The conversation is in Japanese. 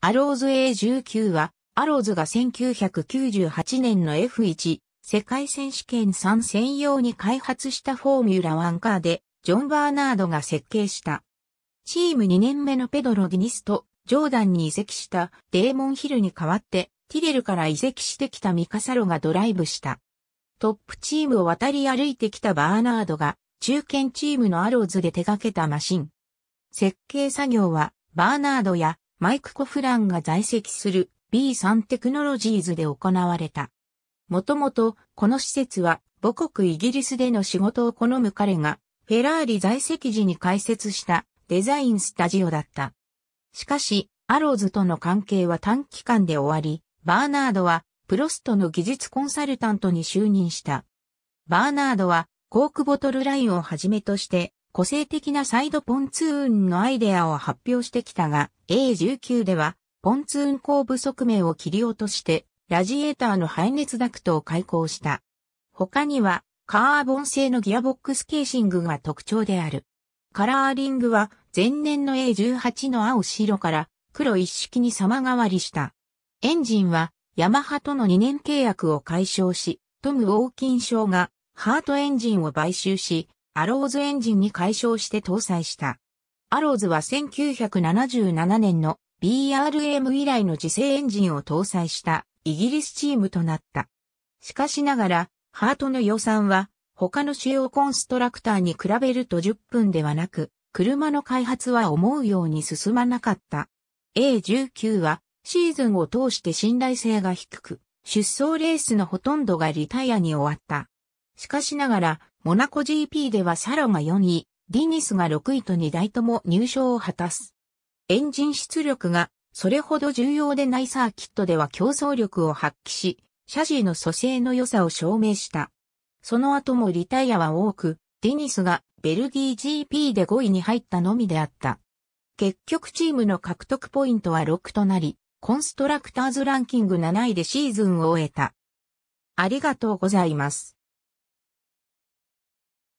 アローズ A19 は、アローズが1998年の F1 世界選手権3専用に開発したフォーミュラ1カーで、ジョン・バーナードが設計した。チーム2年目のペドロ・ディニスとジョーダンに移籍したデーモン・ヒルに代わって、ティレルから移籍してきたミカサロがドライブした。トップチームを渡り歩いてきたバーナードが、中堅チームのアローズで手掛けたマシン。設計作業は、バーナードやマイク・コフランが在籍する B3 テクノロジーズで行われた。もともと、この施設は母国イギリスでの仕事を好む彼が、フェラーリ在籍時に開設したデザインスタジオだった。しかし、アローズとの関係は短期間で終わり、バーナードはプロストの技術コンサルタントに就任した。バーナードはコークボトルラインをはじめとして個性的なサイドポンツーンのアイデアを発表してきたが、A19 では、ポンツーン後部側面を切り落として、ラジエーターの排熱ダクトを開口した。他には、カーボン製のギアボックスケーシングが特徴である。カラーリングは、前年の A18 の青白から黒一式に様変わりした。エンジンは、ヤマハとの2年契約を解消し、トム・ウォーキン賞が、ハートエンジンを買収し、アローズエンジンに解消して搭載した。アローズは1977年の BRM 以来の自制エンジンを搭載したイギリスチームとなった。しかしながら、ハートの予算は他の主要コンストラクターに比べると10分ではなく、車の開発は思うように進まなかった。A19 はシーズンを通して信頼性が低く、出走レースのほとんどがリタイアに終わった。しかしながら、モナコ GP ではサロが4位、ディニスが6位と2台とも入賞を果たす。エンジン出力がそれほど重要でないサーキットでは競争力を発揮し、シャジーの組成の良さを証明した。その後もリタイアは多く、ディニスがベルギー GP で5位に入ったのみであった。結局チームの獲得ポイントは6となり、コンストラクターズランキング7位でシーズンを終えた。ありがとうございます。